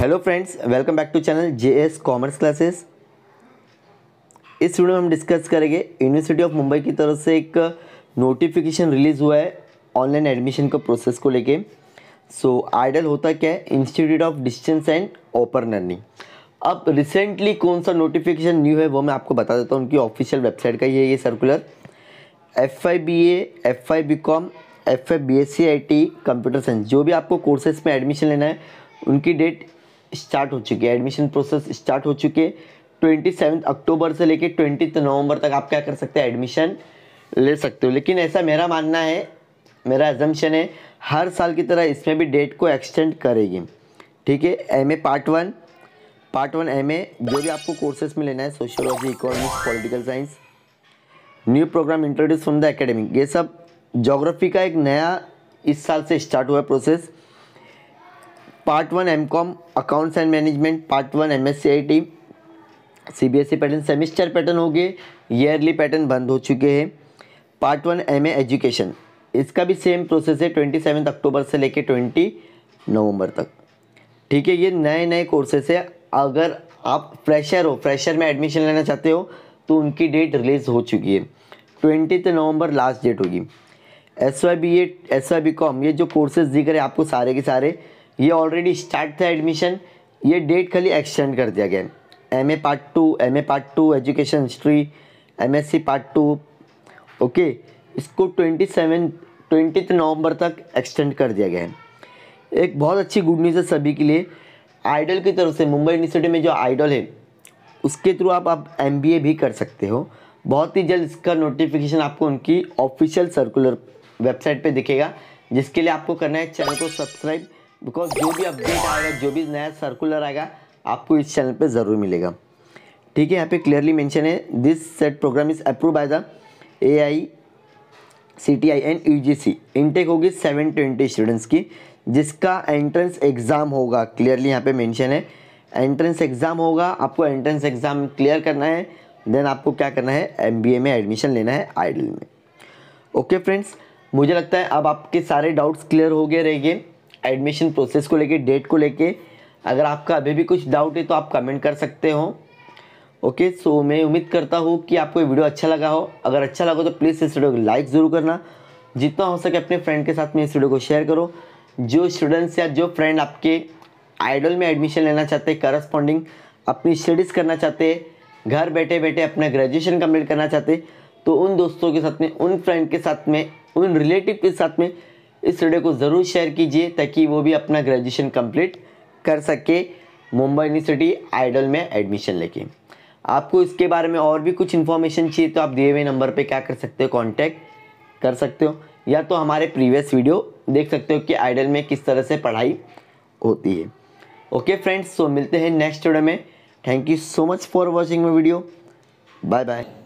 hello friends welcome back to channel J S commerce classes इस video में हम discuss करेंगे यूनिवर्सिटी ऑफ मुंबई की तरफ से एक नोटिफिकेशन रिलीज़ हुआ है ऑनलाइन एडमिशन का प्रोसेस को लेके सो so, आइडल होता क्या है institute of distance and open learning अब रिसेंटली कौन सा नोटिफिकेशन न्यू है वो मैं आपको बता देता हूँ उनकी ऑफिशियल वेबसाइट का ही है ये circular F I B A F I B com F I B S C I T computer science जो भी आपको कोर्सेज में एडमिशन लेना है उनकी डेट स्टार्ट हो चुकी है एडमिशन प्रोसेस स्टार्ट हो चुकी है ट्वेंटी सेवन अक्टूबर से लेकर ट्वेंटी नवंबर तक आप क्या कर सकते हैं एडमिशन ले सकते हो लेकिन ऐसा मेरा मानना है मेरा एजम्पन है हर साल की तरह इसमें भी डेट को एक्सटेंड करेगी ठीक है M A part one part one M A जो भी आपको कोर्सेज में लेना है sociology economics political science new program introduce from the academic ये सब जोग्राफी का एक नया इस साल से स्टार्ट हुआ process part one M com accounts and management part one M S C I T C B S E pattern semester pattern हो गए ईयरली पैटर्न बंद हो चुके हैं part one M A education इसका भी सेम प्रोसेस है twenty seven अक्टूबर से लेके ट्वेंटी नवंबर तक ठीक है ये नए नए कोर्सेस है अगर आप फ्रेशर हो फ्रेशर में एडमिशन लेना चाहते हो तो उनकी डेट रिलीज़ हो चुकी है ट्वेंटी नवंबर लास्ट डेट होगी S Y B A S Y B com ये जो कोर्सेज दिख रहे हैं आपको सारे के सारे ये ऑलरेडी स्टार्ट था एडमिशन ये डेट खाली एक्सटेंड कर दिया गया M A part two M A part two education history M S C part two okay इसको ट्वेंटी सेवन ट्वेंटी नवंबर तक एक्सटेंड कर दिया गया है एक बहुत अच्छी गुड न्यूज़ है सभी के लिए आइडल की तरफ से मुंबई यूनिवर्सिटी में जो आइडल है उसके थ्रू आप आप एम भी कर सकते हो बहुत ही जल्द इसका नोटिफिकेशन आपको उनकी ऑफिशियल सर्कुलर वेबसाइट पे दिखेगा जिसके लिए आपको करना है चैनल को सब्सक्राइब बिकॉज जो भी अपडेट आएगा जो भी नया सर्कुलर आएगा आपको इस चैनल पे ज़रूर मिलेगा ठीक है यहाँ पे क्लियरली मेंशन है this set program is approve by the A I C T I and U G C intake होगी सेवन ट्वेंटी स्टूडेंट्स की जिसका एंट्रेंस एग्ज़ाम होगा क्लियरली यहाँ पे मेंशन है एंट्रेंस एग्ज़ाम होगा आपको एंट्रेंस एग्ज़ाम क्लियर करना है देन आपको क्या करना है एम बी ए में एडमिशन लेना है आइडल में ओके okay फ्रेंड्स मुझे लगता है अब आपके सारे डाउट्स क्लियर हो गए रहेंगे एडमिशन प्रोसेस को लेके डेट को लेके अगर आपका अभी भी कुछ डाउट है तो आप कमेंट कर सकते हो ओके okay, सो so, मैं उम्मीद करता हूँ कि आपको ये वीडियो अच्छा लगा हो अगर अच्छा लगा तो प्लीज़ इस वीडियो को लाइक ज़रूर करना जितना हो सके अपने फ्रेंड के साथ में इस वीडियो को शेयर करो जो स्टूडेंट्स या जो फ्रेंड आपके आइडल में एडमिशन लेना चाहते हैं करस्पॉन्डिंग अपनी स्टडीज़ करना चाहते हैं घर बैठे बैठे अपना ग्रेजुएशन कम्प्लीट करना चाहते तो उन दोस्तों के साथ में उन फ्रेंड के साथ में उन रिलेटिव के साथ में इस वीडियो को ज़रूर शेयर कीजिए ताकि वो भी अपना ग्रेजुएशन कंप्लीट कर सके मुंबई यूनिवर्सिटी आइडल में एडमिशन लेके आपको इसके बारे में और भी कुछ इन्फॉर्मेशन चाहिए तो आप दिए हुए नंबर पर क्या कर सकते हो कॉन्टैक्ट कर सकते हो या तो हमारे प्रीवियस वीडियो देख सकते हो कि आइडल में किस तरह से पढ़ाई होती है ओके फ्रेंड्स सो मिलते हैं नेक्स्ट वीडियो में thank you so much for watching my video bye bye